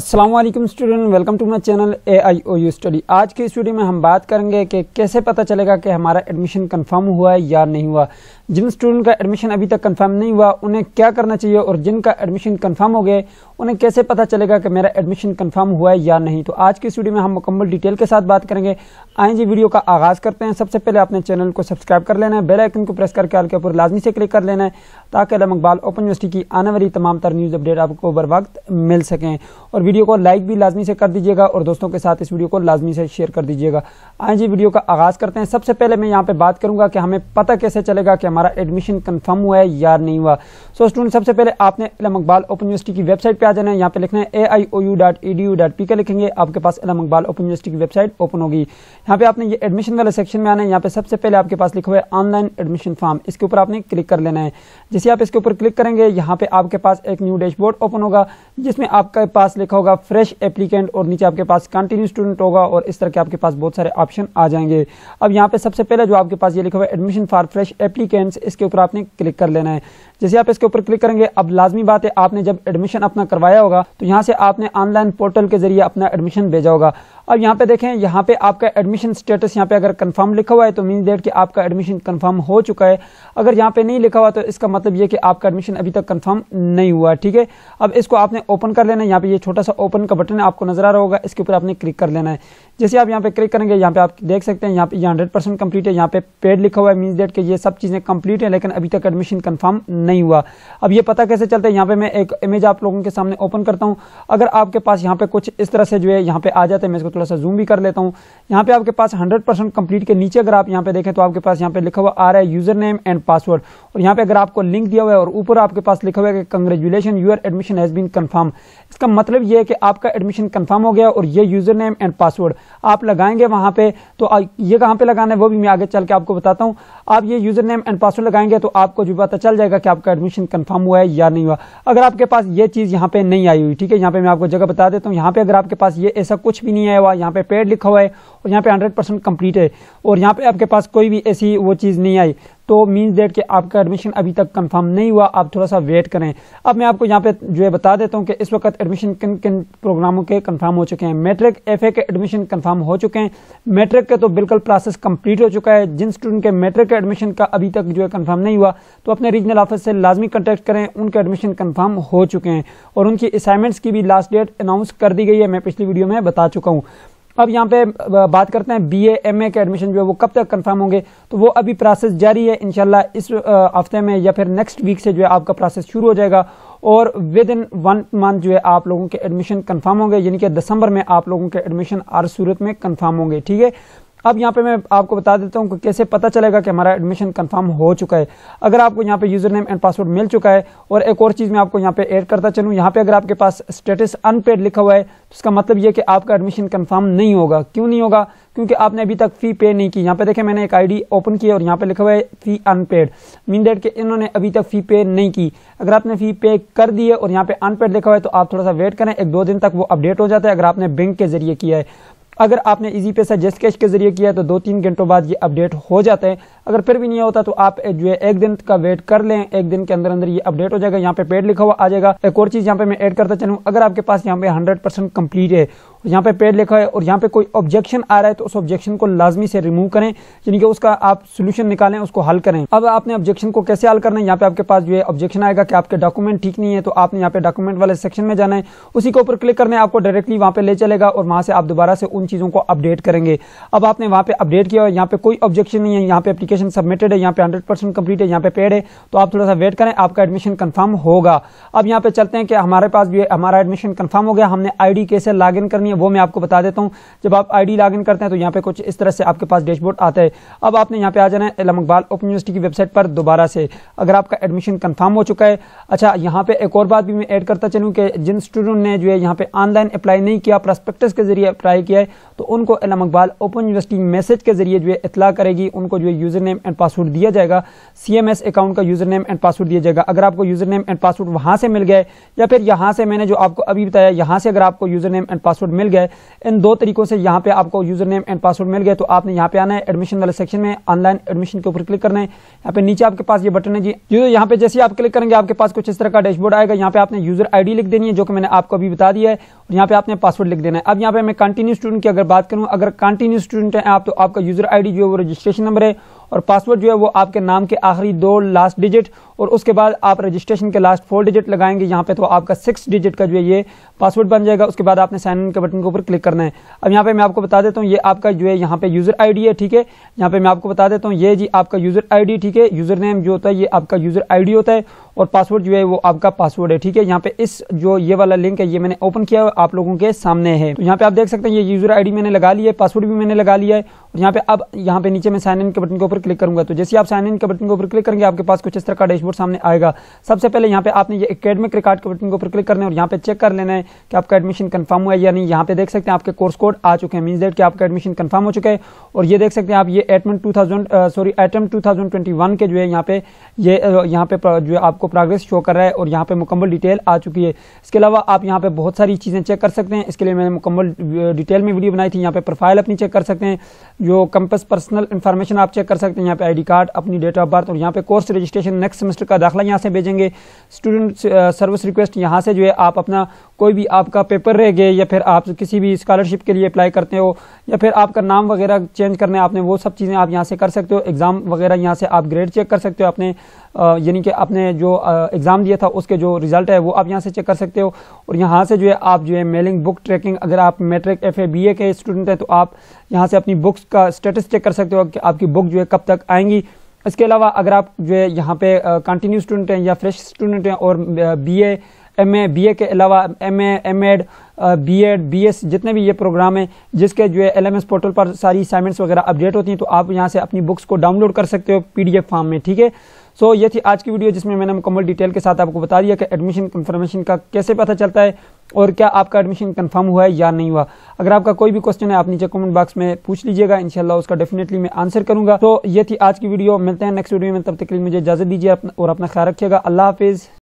Aslam student welcome to my channel A I O U study आज के इस video में हम बात करेंगे कि कैसे पता चलेगा कि हमारा एडमिशन कंफर्म हुआ है या नहीं हुआ जिन स्टूडेंट का एडमिशन अभी तक कंफर्म नहीं हुआ उन्हें क्या करना चाहिए और जिनका एडमिशन कंफर्म हो गए उन्हें कैसे पता चलेगा कि मेरा एडमिशन कन्फर्म हुआ है या नहीं तो आज की स्टूडियो में हम मुकम्मल डिटेल के साथ बात करेंगे आए जी वीडियो का आगाज़ करते हैं सबसे पहले अपने चैनल को सब्सक्राइब कर लेना है बेलाइकन को प्रेस करके आल के ऊपर लाजमी से क्लिक कर लेना है ताकि अलम इकबाल ओपन यूनिवर्सिटी की आने वाली तमाम तर न्यूज़ अपडेट आपको बर वक्त मिल सकें और वीडियो को लाइक भी लाजमी से कर दीजिएगा और दोस्तों के साथ इस वीडियो को लाजमी से शेयर कर दीजिएगा आज जी वीडियो का आगाज़ करते हैं सबसे पहले मैं यहाँ पे बात करूँगा कि हमें पता कैसे चलेगा कि हमारा एडमिशन कन्फर्म हुआ है या नहीं हुआ सो स्टूडेंट सबसे पहले आपने इलम अकबाल ओपन यूनिवर्सिटी की वेबसाइट पे आ जाना है यहाँ पे लिखना है A I O U dot E D U dot P K लिखेंगे आपके पास इलम अकबाल ओपन यूनिवर्सिटी की वेबसाइट ओपन होगी यहाँ पे आपने ये एडमिशन वाले सेक्शन में आना है यहाँ पे सबसे पहले आपके पास लिखा हुआ है ऑनलाइन एडमिशन फॉर्म इसके ऊपर आपने क्लिक कर लेना है जैसे आप इसके ऊपर क्लिक करेंगे यहाँ पे आपके पास एक न्यू डैशबोर्ड ओपन होगा जिसमें आपके पास लिखा होगा फ्रेश एप्लीकेंट और नीचे आपके पास कंटिन्यू स्टूडेंट होगा और इस तरह के आपके पास बहुत सारे ऑप्शन आ जाएंगे अब यहाँ पे सबसे पहले जो आपके पास ये लिखा हुआ है एडमिशन फॉर फ्रेश एप्लीकेंट्स इसके ऊपर आपने क्लिक कर लेना है जैसे आप इसके ऊपर क्लिक करेंगे अब लाजमी बात है आपने जब एडमिशन अपना करवाया होगा तो यहाँ से आपने ऑनलाइन पोर्टल के जरिए अपना एडमिशन भेजा होगा अब यहाँ पे देखें यहाँ पे आपका एडमिशन स्टेटस यहाँ पे अगर कंफर्म लिखा हुआ है तो मीन डेट कि आपका एडमिशन कंफर्म हो चुका है अगर यहाँ पे नहीं लिखा हुआ तो इसका मतलब ये कि आपका एडमिशन अभी तक कंफर्म नहीं हुआ ठीक है अब इसको आपने ओपन कर लेना है यहाँ पे ये छोटा सा ओपन का बटन आपको नजर आ रहा होगा इसके ऊपर आपने क्लिक कर लेना है जैसे आप यहाँ पे क्लिक करेंगे यहाँ पे आप देख सकते हैं यहाँ पे हंड्रेड परसेंट कंप्लीट है यहाँ पे पेड लिखा हुआ है मीन डेट के ये सब चीजें कंप्लीट है लेकिन अभी तक एडमिशन कंफर्म नहीं हुआ अब ये पता कैसे चलता है यहाँ पे मैं एक इमेज आप लोगों के सामने ओपन करता हूँ अगर आपके पास यहाँ पे कुछ इस तरह से जो है यहाँ पे आ जाता है मैं इसको थोड़ा सा जूम भी कर लेता हूँ यहाँ पे आपके पास 100 परसेंट कंप्लीट के नीचे अगर आप यहाँ पे देखें तो आपके पास यहाँ पे लिखा हुआ आ रहा है यूजर नेम एंड पासवर्ड और यहाँ पे अगर आपको लिंक दिया हुआ है और ऊपर आपके पास लिखा हुआ है कि congratulation your admission has been confirm इसका मतलब यह है कि आपका एडमिशन कन्फर्म हो गया और ये यूजर नेम एंड पासवर्ड आप लगाएंगे वहां पे तो ये कहाँ पे लगाना है वो भी मैं आगे चल के आपको बताता हूँ आप ये यूजर नेम एंड पासवर्ड लगाएंगे तो आपको जो पता चल जाएगा कि आपका एडमिशन कंफर्म हुआ है या नहीं हुआ अगर आपके पास ये चीज़ यहाँ पे नहीं आई हुई ठीक है यहाँ पे मैं आपको जगह बता देता हूँ यहाँ पे अगर आपके पास ये ऐसा कुछ भी नहीं आया हुआ यहाँ पे पेड लिखा हुआ है और यहाँ पे हंड्रेड परसेंट है और यहाँ पे आपके पास कोई भी ऐसी वो चीज़ नहीं आई तो मीन्स डेट कि आपका एडमिशन अभी तक कंफर्म नहीं हुआ आप थोड़ा सा वेट करें अब मैं आपको यहाँ पे जो है बता देता हूँ कि इस वक्त एडमिशन किन किन प्रोग्रामों के कंफर्म हो चुके हैं मेट्रिक एफ के एडमिशन कंफर्म हो चुके हैं मैट्रिक के तो बिल्कुल प्रोसेस कंप्लीट हो चुका है जिन स्टूडेंट के मेट्रिक के एडमिशन का अभी तक जो है कन्फर्म नहीं हुआ तो अपने रीजनल ऑफिस से लाजमी कॉन्टेक्ट करें उनके एडमिशन कन्फर्म हो चुके हैं और उनकी असाइनमेंट्स की भी लास्ट डेट अनाउंस कर दी गई है मैं पिछली वीडियो में बता चुका हूँ अब यहाँ पे बात करते हैं बी एम ए के एडमिशन जो है वो कब तक कंफर्म होंगे तो वो अभी प्रोसेस जारी है इनशाला इस हफ्ते में या फिर नेक्स्ट वीक से जो है आपका प्रोसेस शुरू हो जाएगा और विद इन वन मंथ जो है आप लोगों के एडमिशन कंफर्म होंगे यानी कि दिसंबर में आप लोगों के एडमिशन हर सूरत में कंफर्म होंगे ठीक है अब यहाँ पे मैं आपको बता देता हूँ कि कैसे पता चलेगा कि हमारा एडमिशन कंफर्म हो चुका है अगर आपको यहाँ पे यूजर नेम एंड पासवर्ड मिल चुका है और एक और चीज़ मैं आपको यहाँ पे ऐड करता चलूँ यहाँ पे अगर आपके पास स्टेटस अनपेड लिखा हुआ है तो इसका मतलब ये कि आपका एडमिशन कंफर्म नहीं होगा क्यों नहीं होगा क्योंकि आपने अभी तक फी पे नहीं की यहाँ पे देखें मैंने एक आईडी ओपन की और यहाँ पे लिखा हुआ है फी अनपेड मीन डेट के इन्होंने अभी तक फी पे नहीं की अगर आपने फी पे कर दी है और यहाँ पे अनपेड लिखा हुआ है तो आप थोड़ा सा वेट करें एक दो दिन तक वो अपडेट हो जाता है अगर आपने बैंक के जरिए किया है अगर आपने इजी पैसा जस्ट कैश के जरिए किया तो दो तीन घंटों बाद ये अपडेट हो जाते हैं अगर फिर भी नहीं होता तो आप जो है एक दिन का वेट कर लें एक दिन के अंदर अंदर ये अपडेट हो जाएगा यहाँ पे पेड लिखा हुआ आ जाएगा एक और चीज यहाँ पे मैं ऐड करता चलूँ अगर आपके पास यहाँ पे हंड्रेड कंप्लीट है और यहाँ पे पेड लिखा है और यहाँ पे कोई ऑब्जेक्शन आ रहा है तो उस ऑब्जेक्शन को लाजमी से रिमूव करें यानी कि उसका आप सोल्यूशन निकालें उसको हल करें अब आपने ऑब्जेक्शन को कैसे हल करना है यहाँ पे आपके पास जो है ऑब्जेक्शन आएगा कि आपके डॉक्यूमेंट ठीक नहीं है तो आपने यहाँ पे डॉक्यूमेंट वाले सेक्शन में जाना है उसी के ऊपर क्लिक करना है आपको डायरेक्टली वहाँ पे ले चलेगा और वहाँ से आप दोबारा से उन चीज़ों को अपडेट करेंगे अब आपने वहाँ पे अपडेट किया है यहाँ पे कोई ऑब्जेक्शन नहीं है यहाँ पे अपलीकेशन सबमिटेड है यहाँ पे हंड्रेड परसेंट कंप्लीट है यहाँ पे पेड है तो आप थोड़ा सा वेट करें आपका एडमिशन कन्फर्म होगा अब यहाँ पे चलते हैं कि हमारे पास भी हमारा एडमिशन कन्फर्म हो गया हमने आई कैसे लॉग करनी करनी है वो मैं आपको बता देता हूँ जब आप आई डी लॉगिन करते हैं तो यहाँ पे कुछ इस तरह से आपके पास डैशबोर्ड आता है अब आपने यहाँ पे आ जाना है इलामकबाल ओपन यूनिवर्सिटी की वेबसाइट पर दोबारा से अगर आपका एडमिशन कन्फर्म हो चुका है अच्छा यहाँ पे एक और बात भी मैं ऐड करता चलूँ कि जिन स्टूडेंट ने जो है यहाँ पे ऑनलाइन अप्लाई नहीं किया प्रस्पेक्टस के जरिए अप्लाई किया है तो उनको इलामकबाल ओपन यूनिवर्सिटी मैसेज के जरिए जो है इतला करेगी उनको जो है यूजर नेम एंड पासवर्ड दिया जाएगा सी एम एस अकाउंट का यूजर नेम एंड पासवर्ड दिया जाएगा अगर आपको यूजर नेम एंड पासवर्ड वहां से मिल गया या फिर यहाँ से मैंने जो आपको अभी बताया यहाँ से अगर आपको यूजर नेम एंड पासवर्ड मिल गए इन दो तरीकों से यहाँ पे आपको यूजर नेम एंड पासवर्ड मिल गए तो आपने यहाँ पे आना है एडमिशन वाले सेक्शन में ऑनलाइन एडमिशन के ऊपर क्लिक करना है यहाँ पे नीचे आपके पास ये बटन है जी जो तो यहाँ पे जैसे आप क्लिक करेंगे आपके पास कुछ इस तरह का डैशबोर्ड आएगा यहाँ पे आपने यूजर आईडी लिख देनी है जो कि मैंने आपको अभी बता दिया है और यहाँ पे आपने पासवर्ड लिख देना है अब यहाँ पे मैं कंटिन्यू स्टूडेंट की अगर बात करूँ अगर कंटिन्यू स्टूडेंट है आप तो आपका यूजर आईडी जो है वो रजिस्ट्रेशन नंबर है और पासवर्ड जो है वो आपके नाम के आखिरी दो लास्ट डिजिट और उसके बाद आप रजिस्ट्रेशन के लास्ट फोर डिजिट लगाएंगे यहाँ पे तो आपका सिक्स डिजिट का जो है ये पासवर्ड बन जाएगा उसके बाद आपने साइन इन के बटन के ऊपर क्लिक करना है अब यहाँ पे मैं आपको बता देता हूँ ये आपका जो है यहाँ पे यूजर आईडी है ठीक है यहाँ पे मैं आपको बता देता हूँ ये जी आपका यूजर आईडी ठीक है यूजर नेम जो होता है ये आपका यूजर आईडी होता है और पासवर्ड जो है वो आपका पासवर्ड है ठीक है यहाँ पे इस जो ये वाला लिंक है ये मैंने ओपन किया है आप लोगों के सामने है तो यहाँ पे आप देख सकते हैं ये यूजर आईडी मैंने लगा लिया है पासवर्ड भी मैंने लगा लिया है और यहाँ पे अब यहाँ पे नीचे मैं साइन इन के बटन के ऊपर क्लिक करूंगा तो जैसे आप साइन इन के बटन के ऊपर क्लिक करेंगे आपके पास कुछ इस तरह का डैशबोर्ड डैशबोर्ड सामने आएगा सबसे पहले यहाँ पे आपने ये एकेडमिक रिकॉर्ड के बटन को ऊपर क्लिक करना है और यहाँ पे चेक कर लेना है कि आपका एडमिशन कंफर्म हुआ है या नहीं यहाँ पे देख सकते हैं आपके कोर्स कोड आ चुके हैं मीन डेट कि आपका एडमिशन कंफर्म हो चुका है और ये देख सकते हैं आप ये item two sorry item two के जो है यहाँ पे ये यहाँ पे जो है आपको प्रोग्रेस शो कर रहा है और यहाँ पे मुकम्मल डिटेल आ चुकी है इसके अलावा आप यहाँ पे बहुत सारी चीज़ें चेक कर सकते हैं इसके लिए मैंने मुकम्मल डिटेल में वीडियो बनाई थी यहाँ पे प्रोफाइल अपनी चेक कर सकते हैं जो कंपस पर्सनल इन्फॉर्मेशन आप चेक कर सकते हैं यहाँ पे आईडी कार्ड अपनी डेट ऑफ बर्थ और यहाँ पे course registration next semester semester का दाखिला यहाँ से भेजेंगे स्टूडेंट सर्विस रिक्वेस्ट यहाँ से जो है आप अपना कोई भी आपका पेपर रह गए या फिर आप किसी भी स्कॉलरशिप के लिए अप्लाई करते हो या फिर आपका नाम वगैरह चेंज करने आपने वो सब चीज़ें आप यहाँ से कर सकते हो एग्ज़ाम वगैरह यहाँ से आप ग्रेड चेक कर सकते हो अपने uh, यानी कि आपने जो एग्ज़ाम uh, दिया था उसके जो रिज़ल्ट है वो आप यहाँ से चेक कर सकते हो और यहाँ से जो है आप जो है मेलिंग बुक ट्रैकिंग अगर आप matric F A B A के स्टूडेंट हैं तो आप यहाँ से अपनी बुक्स का स्टेटस चेक कर सकते हो कि आपकी बुक जो है कब तक आएंगी इसके अलावा अगर आप जो है यहाँ पे कंटिन्यू स्टूडेंट हैं या फ्रेश स्टूडेंट हैं और B M A B A के अलावा M A M Ed B Ed B S जितने भी ये प्रोग्राम हैं जिसके जो है एल एम एस पोर्टल पर सारी असाइनमेंट्स वगैरह अपडेट होती हैं तो आप यहाँ से अपनी बुक्स को डाउनलोड कर सकते हो पी डी एफ फॉर्म में ठीक है सो so, ये थी आज की वीडियो जिसमें मैंने मुकम्मल डिटेल के साथ आपको बता दिया कि एडमिशन कंफर्मेशन का कैसे पता चलता है और क्या आपका एडमिशन कंफर्म हुआ है या नहीं हुआ अगर आपका कोई भी क्वेश्चन है आप नीचे कमेंट बॉक्स में पूछ लीजिएगा इनशाला उसका डेफिनेटली मैं आंसर करूंगा तो ये थी आज की वीडियो मिलते हैं नेक्स्ट वीडियो में तब तक मुझे इजाजत दीजिए और अपना ख्याल रखिएगा अल्लाह हाफिज़